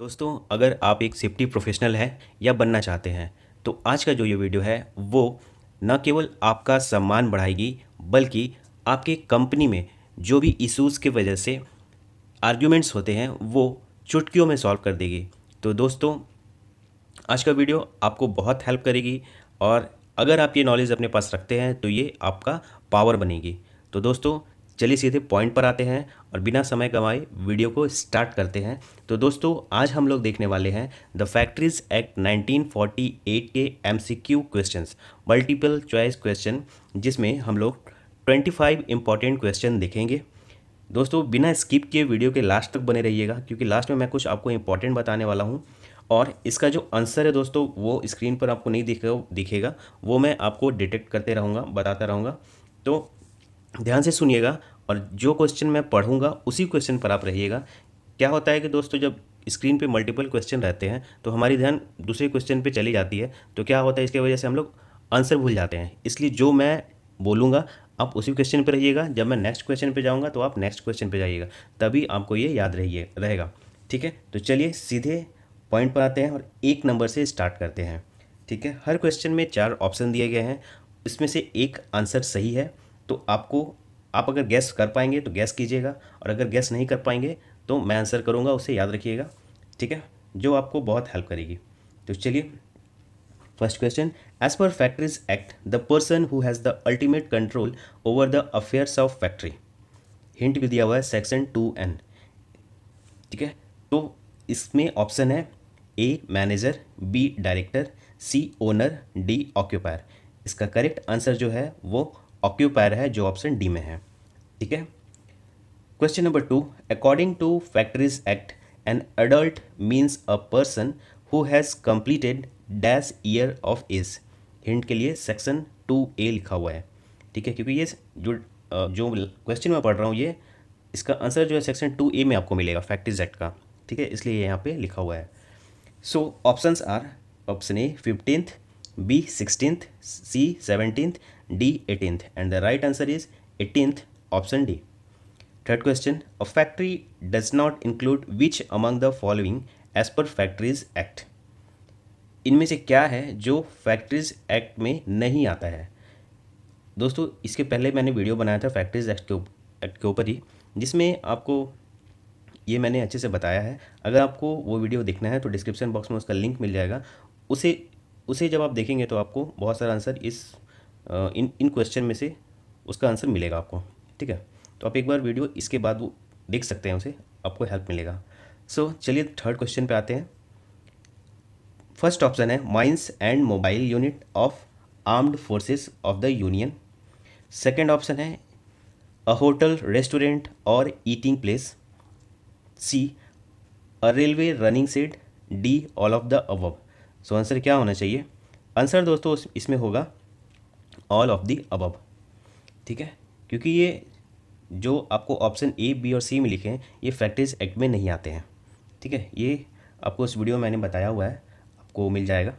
दोस्तों अगर आप एक सेफ्टी प्रोफेशनल हैं या बनना चाहते हैं तो आज का जो ये वीडियो है वो न केवल आपका सम्मान बढ़ाएगी बल्कि आपके कंपनी में जो भी इश्यूज़ की वजह से आर्ग्यूमेंट्स होते हैं वो चुटकियों में सॉल्व कर देगी तो दोस्तों आज का वीडियो आपको बहुत हेल्प करेगी और अगर आप ये नॉलेज अपने पास रखते हैं तो ये आपका पावर बनेगी तो दोस्तों चलिए सीधे पॉइंट पर आते हैं और बिना समय गंवाए वीडियो को स्टार्ट करते हैं तो दोस्तों आज हम लोग देखने वाले हैं द फैक्ट्रीज एक्ट 1948 के MCQ questions multiple choice question जिसमें हम लोग 25 इंपॉर्टेंट क्वेश्चन देखेंगे दोस्तों बिना स्किप किए वीडियो के लास्ट तक बने रहिएगा क्योंकि लास्ट में मैं कुछ आपको इंपॉर्टेंट बताने वाला हूँ और इसका जो आंसर है दोस्तों वो स्क्रीन पर आपको नहीं दिखेगा दिखेगा वो मैं आपको डिटेक्ट करते रहूँगा बताता रहूँगा तो ध्यान से सुनिएगा और जो क्वेश्चन मैं पढ़ूंगा उसी क्वेश्चन पर आप रहिएगा क्या होता है कि दोस्तों जब स्क्रीन पे मल्टीपल क्वेश्चन रहते हैं तो हमारी ध्यान दूसरे क्वेश्चन पे चली जाती है तो क्या होता है इसकी वजह से हम लोग आंसर भूल जाते हैं इसलिए जो मैं बोलूँगा आप उसी क्वेश्चन पर रहिएगा जब मैं नेक्स्ट क्वेश्चन पर जाऊँगा तो आप नेक्स्ट क्वेश्चन पर जाइएगा तभी आपको ये याद रहिए रहेगा ठीक है तो चलिए सीधे पॉइंट पर आते हैं और एक नंबर से स्टार्ट करते हैं ठीक है हर क्वेश्चन में चार ऑप्शन दिए गए हैं इसमें से एक आंसर सही है तो आपको आप अगर गैस कर पाएंगे तो गैस कीजिएगा और अगर गैस नहीं कर पाएंगे तो मैं आंसर करूँगा उसे याद रखिएगा ठीक है जो आपको बहुत हेल्प करेगी तो चलिए फर्स्ट क्वेश्चन एज पर factories act the person who has the ultimate control over the affairs of factory hint भी दिया हुआ है सेक्शन टू एन ठीक है तो इसमें ऑप्शन है A manager B director C owner D occupier इसका करेक्ट आंसर जो है वो ऑक्यूपायर है जो ऑप्शन डी में है ठीक है question number two according to factories act an adult means a person who has completed dash year of age hint के लिए सेक्शन टू ए लिखा हुआ है ठीक है क्योंकि ये जो जो क्वेश्चन में पढ़ रहा हूँ ये इसका आंसर जो है सेक्शन टू ए में आपको मिलेगा फैक्ट्रीज एक्ट का ठीक है इसलिए यहाँ पे लिखा हुआ है so options are option A fifteenth B sixteenth C 17th, D eighteenth and the right answer is 18th option D. Third question, a factory does not include which among the following as per Factories Act. इनमें से क्या है जो factories act में नहीं आता है दोस्तों इसके पहले मैंने वीडियो बनाया था फैक्ट्रीज एक्ट के एक्ट के ऊपर ही जिसमें आपको ये मैंने अच्छे से बताया है अगर आपको वो वीडियो देखना है तो डिस्क्रिप्शन बॉक्स में उसका लिंक मिल जाएगा उसे उसे जब आप देखेंगे तो आपको बहुत सारा आंसर इस इन इन क्वेश्चन में से उसका आंसर मिलेगा आपको ठीक है तो आप एक बार वीडियो इसके बाद वो देख सकते हैं उसे आपको हेल्प मिलेगा सो so, चलिए थर्ड क्वेश्चन पे आते हैं फर्स्ट ऑप्शन है mines and mobile unit of armed forces of the union second option है अ होटल रेस्टोरेंट और eating place C a railway running set D all of the above so answer क्या होना चाहिए answer दोस्तों इसमें होगा all of the अबब ठीक है क्योंकि ये जो आपको ऑप्शन ए बी और सी में लिखे हैं ये फैक्ट्रीज एक्ट में नहीं आते हैं ठीक है ये आपको उस वीडियो में मैंने बताया हुआ है आपको मिल जाएगा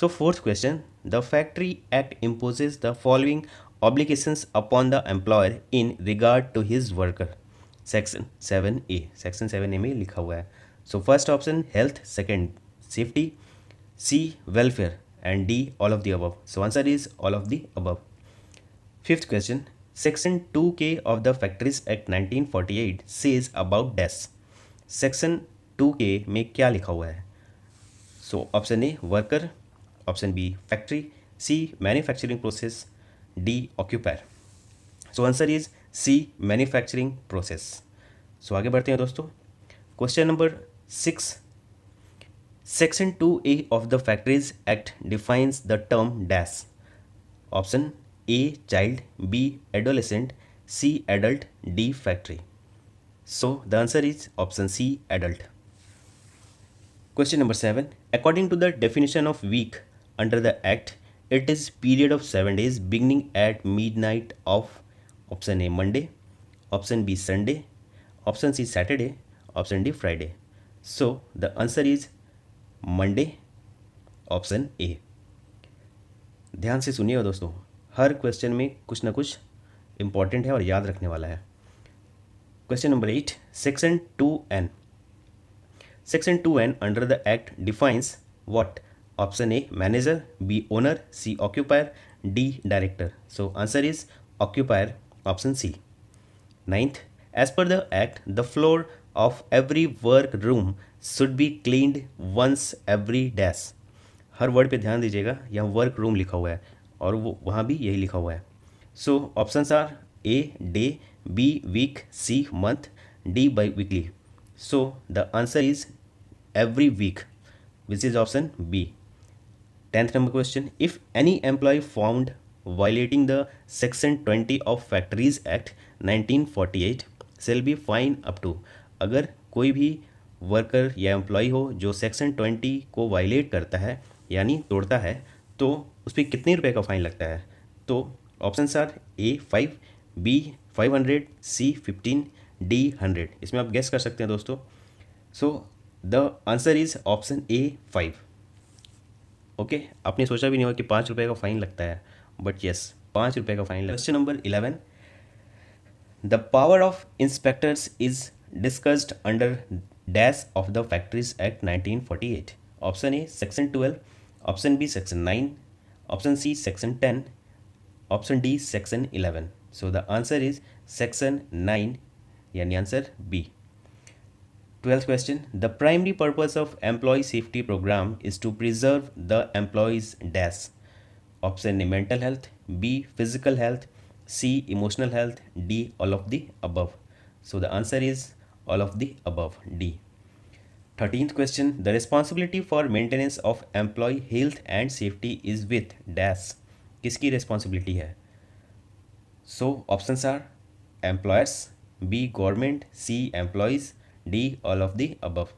so fourth question the factory act imposes the following obligation upon the employer in regard to his worker section seven A section seven A में लिखा हुआ है so first option health second safety C welfare and D all of the above so answer is all of the above fifth question section two K of the factories act nineteen forty eight says about डेस section two के में क्या लिखा हुआ है so option A worker option B factory C manufacturing process D occupier so answer is C manufacturing process so आगे बढ़ते हैं दोस्तों question number six Section 2A of the Factories Act defines the term DAS. Option A child, B adolescent, C adult, D factory. So the answer is option C adult. Question number 7. According to the definition of week under the act, it is period of 7 days beginning at midnight of option A Monday, option B Sunday, option C Saturday, option D Friday. So the answer is Monday option A ध्यान से सुनिएगा दोस्तों हर question में कुछ ना कुछ important है और याद रखने वाला है question number eight section two N section two N under the act defines what option A manager B owner C occupier D director so answer is occupier option C ninth as per the act the floor of every work room should be cleaned once every dash हर word पे ध्यान दीजिएगा यहाँ work room लिखा हुआ है और वो वहाँ भी यही लिखा हुआ है so options are A day B week C month D bi weekly so the answer is every week which is option B tenth number question if any employ found section twenty of factories act nineteen forty eight shall be fine up to अगर कोई भी worker या employ हो जो section twenty को violet करता है यानी तोड़ता है तो उस पर कितने रुपए का फ़ाइन लगता है तो option are A five B five hundred C fifteen D hundred इसमें आप गैस कर सकते हैं दोस्तों so the answer is option A five okay आपने सोचा भी नहीं होगा कि पाँच रुपये का फ़ाइन लगता है बट यस पाँच रुपये का fine question number eleven the power of inspectors is discussed under Death of the Factories Act 1948. Option A section 12, option B section 9, option C section 10, option D section 11. So the answer is section 9 and answer B. 12th question, the primary purpose of employee safety program is to preserve the employee's death. Option A mental health, B physical health, C emotional health, D all of the above. So the answer is all of the above D 13th question the responsibility for maintenance of employ health and safety is with dash किसकी responsibility है so option are employers B government C employees D all of the above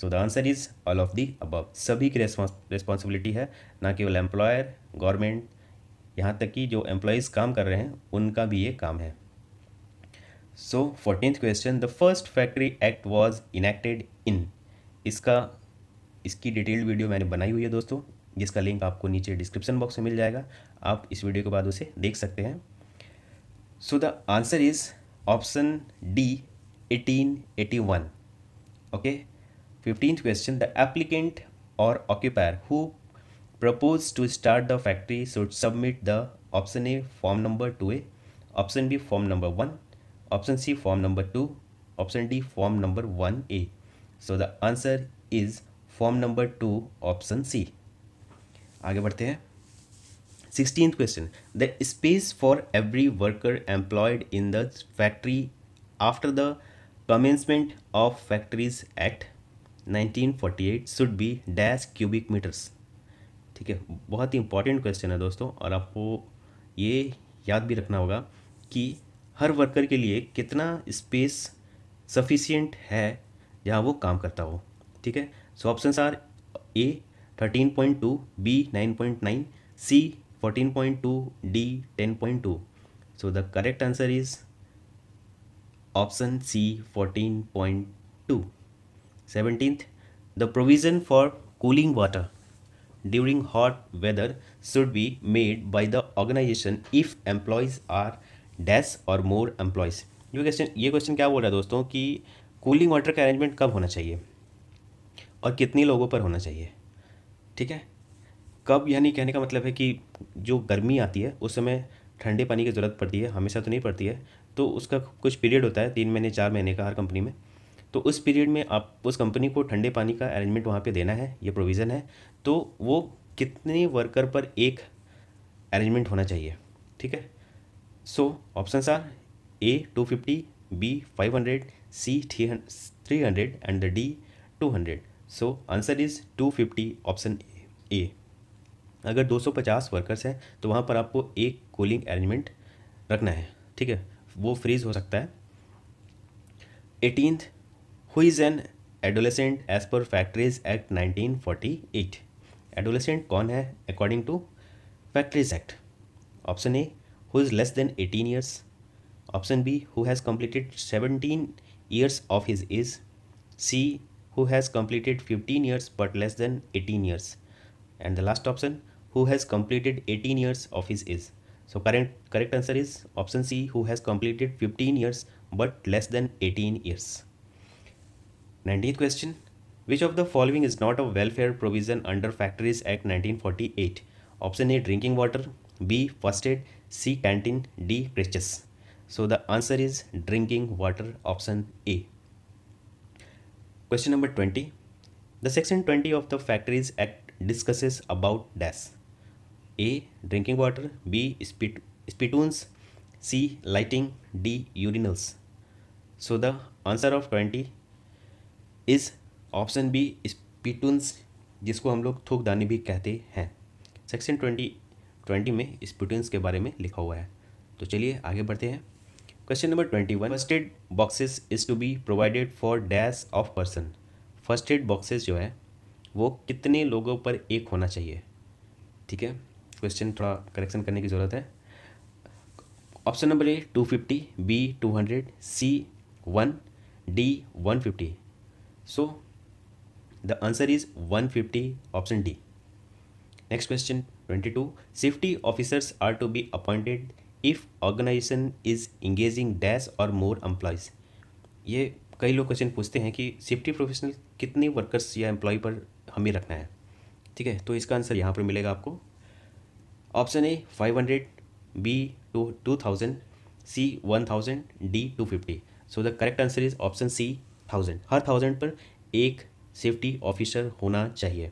so the answer is all of the above सभी की responsibility है ना केवल employer government यहाँ तक कि जो एम्प्लॉयज़ काम कर रहे हैं उनका भी ये काम है so fourteen question the first factory act was enacted in इसका इसकी डिटेल्ड वीडियो मैंने बनाई हुई है दोस्तों जिसका लिंक आपको नीचे डिस्क्रिप्शन बॉक्स में मिल जाएगा आप इस वीडियो के बाद उसे देख सकते हैं so the answer is option D 1881 okay fifteenth question the applicant or occupier who propose to start the factory should submit the option A form number two A option B form number one option C form number two option D form number one A so the answer is form number two option C आगे बढ़ते हैं sixteen question the space for every worker employed in the factory after the commencement of factories act 1948 should be dash cubic metres ठीक है बहुत ही important question है दोस्तों और आपको ये याद भी रखना होगा कि हर वर्कर के लिए कितना स्पेस सफिशियंट है जहाँ वो काम करता हो ठीक है so options are A thirteen point two B nine point nine C fourteen point two D ten point two so the correct answer is option C fourteen point two seventeen the provision for cooling water during hot weather should be made by the organisation if employees are dash or more employees ये question ये question क्या बोल रहा है दोस्तों कि cooling water का arrangement कब होना चाहिए और कितने लोगों पर होना चाहिए ठीक है कब यानी कहने का मतलब है कि जो गर्मी आती है उस समय ठंडे पानी की ज़रूरत पड़ती है हमेशा तो नहीं पड़ती है तो उसका कुछ पीरियड होता है तीन महीने चार महीने का हर कंपनी में तो उस पीरियड में आप उस कंपनी को ठंडे पानी का अरेंजमेंट वहाँ पे देना है ये प्रोविज़न है तो वो कितने वर्कर पर एक अरेंजमेंट होना चाहिए ठीक है so option are A two fifty B five hundred C three three hundred and D two hundred so answer is two fifty option A अगर दो सौ पचास वर्कर्स हैं तो वहाँ पर आपको एक कूलिंग अरेंजमेंट रखना है ठीक है वो फ्रीज हो सकता है eighteen who is an adolescent age पर factories act nineteen forty eight adolescent कौन है according to factories act option A who is less than 18 years. Option B, who has completed 17 years of his age. C, who has completed 15 years but less than 18 years. And the last option, who has completed 18 years of his age. So current, correct answer is option C, who has completed 15 years but less than 18 years. 19th question, which of the following is not a welfare provision under Factories Act 1948? Option A, drinking water. B, first aid. C canteen D creches so the answer is drinking water option A question number twenty the section twenty of the factories act discusses about dash A drinking water B spittoons C lighting D urinals so the answer of twenty is option B spittoons जिसको हम लोग थूकदानी भी कहते हैं section twenty twenty में स्पुटिन्स के बारे में लिखा हुआ है तो चलिए आगे बढ़ते हैं question number twenty one first aid boxes is to be provided for dash of person first aid boxes जो है वो कितने लोगों पर एक होना चाहिए ठीक है क्वेश्चन थोड़ा करेक्शन करने की ज़रूरत है option number A two fifty B two hundred C one D one fifty so the answer is one fifty option D next question twenty two safety officers are to be appointed if organisation is engaging dash or more employees ये कई लोग question पूछते हैं कि safety professional कितने workers या employ पर हमें रखना है ठीक है तो इसका आंसर यहाँ पर मिलेगा आपको option A five hundred B two two thousand C one thousand D two fifty so the correct answer is option C thousand हर थाउजेंड पर एक सेफ्टी ऑफिसर होना चाहिए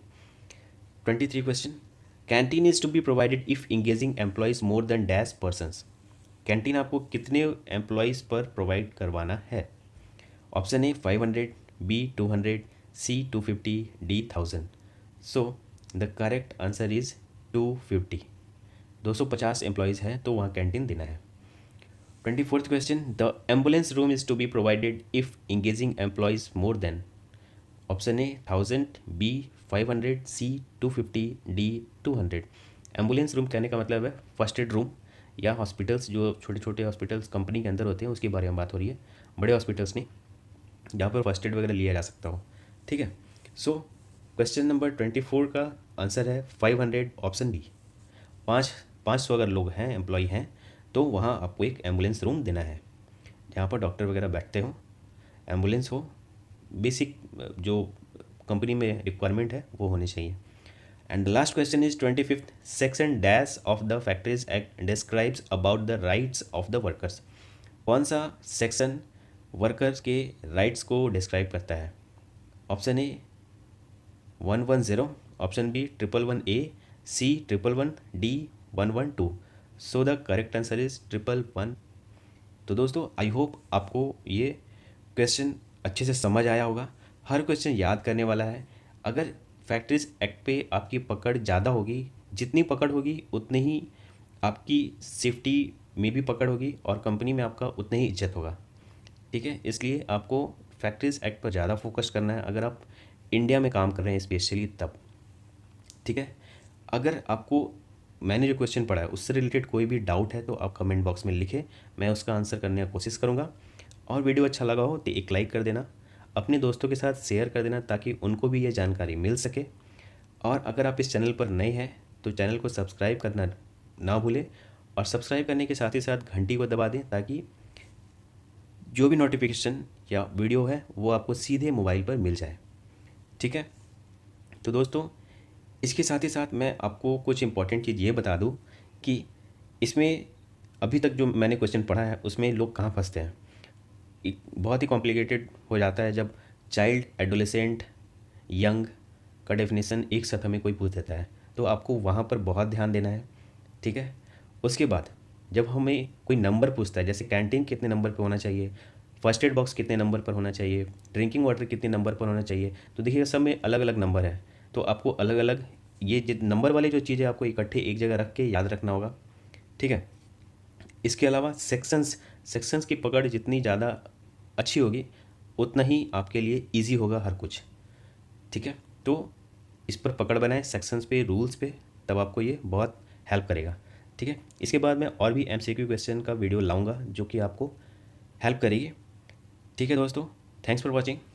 twenty three question canteen is to be provided if engaging employees more than dash persons canteen आपको कितने employees पर provide करवाना है option A five hundred B two hundred C two fifty D thousand so the correct answer is two fifty दो सौ पचास employees हैं तो वहाँ कैंटीन देना है twenty fourth question the ambulance room is to be provided if engaging employees more than option A thousand B 500 C 250 D 200 ambulance room कहने का मतलब है फर्स्ट एड रूम या हॉस्पिटल्स जो छोटे छोटे हॉस्पिटल्स कंपनी के अंदर होते हैं उसके बारे में बात हो रही है बड़े हॉस्पिटल्स नहीं जहाँ पर फर्स्ट एड वगैरह लिया जा सकता हो ठीक है so question number twenty four का आंसर है फाइव हंड्रेड ऑप्शन बी पाँच पाँच सौ अगर लोग हैं एम्प्लॉय हैं तो वहाँ आपको एक एम्बुलेंस रूम देना है जहाँ पर डॉक्टर वगैरह बैठते हो एम्बुलेंस हो बेसिक जो कंपनी में रिक्वायरमेंट है वो होने चाहिए and last question is twenty fifth section dash of the factories act describes about the rights of the workers कौन सा सेक्शन वर्कर्स के राइट्स को डिस्क्राइब करता है option A one one zero option B triple one A C triple one D one one two so the correct answer is triple one तो दोस्तों I hope आपको ये क्वेश्चन अच्छे से समझ आया होगा हर क्वेश्चन याद करने वाला है अगर फैक्ट्रीज एक्ट पे आपकी पकड़ ज़्यादा होगी जितनी पकड़ होगी उतनी ही आपकी सेफ्टी में भी पकड़ होगी और कंपनी में आपका उतनी ही इज्जत होगा ठीक है इसलिए आपको फैक्ट्रीज एक्ट पर ज़्यादा फोकस करना है अगर आप इंडिया में काम कर रहे हैं स्पेशली तब ठीक है अगर आपको मैंने जो क्वेश्चन पढ़ा है उससे रिलेटेड कोई भी डाउट है तो आप कमेंट बॉक्स में लिखें मैं उसका आंसर करने की कोशिश करूँगा और वीडियो अच्छा लगा हो तो एक लाइक कर देना अपने दोस्तों के साथ शेयर कर देना ताकि उनको भी यह जानकारी मिल सके और अगर आप इस चैनल पर नए हैं तो चैनल को सब्सक्राइब करना ना भूलें और सब्सक्राइब करने के साथ ही साथ घंटी को दबा दें ताकि जो भी नोटिफिकेशन या वीडियो है वो आपको सीधे मोबाइल पर मिल जाए ठीक है तो दोस्तों इसके साथ ही साथ मैं आपको कुछ इंपॉर्टेंट चीज़ ये बता दूँ कि इसमें अभी तक जो मैंने क्वेश्चन पढ़ा है उसमें लोग कहाँ फंसते हैं बहुत ही कॉम्प्लिकेटेड हो जाता है जब चाइल्ड एडोलेसेंट यंग का डेफिनेशन एक साथ हमें कोई पूछ देता है तो आपको वहाँ पर बहुत ध्यान देना है ठीक है उसके बाद जब हमें कोई नंबर पूछता है जैसे कैंटीन कितने नंबर पर होना चाहिए फर्स्ट एड बॉक्स कितने नंबर पर होना चाहिए ड्रिंकिंग वाटर कितने नंबर पर होना चाहिए तो देखिए सब में अलग अलग नंबर है तो आपको अलग अलग ये जित नंबर वाले जो चीज़ें आपको इकट्ठे एक जगह रख के याद रखना होगा ठीक है इसके अलावा सेक्शंस सेक्शंस की पकड़ जितनी ज़्यादा अच्छी होगी उतना ही आपके लिए ईजी होगा हर कुछ ठीक है तो इस पर पकड़ बनाएं सेक्शंस पे रूल्स पे तब आपको ये बहुत हेल्प करेगा ठीक है इसके बाद मैं और भी एमसीक्यू क्वेश्चन का वीडियो लाऊंगा जो कि आपको हेल्प करेगी ठीक है दोस्तों थैंक्स फॉर वॉचिंग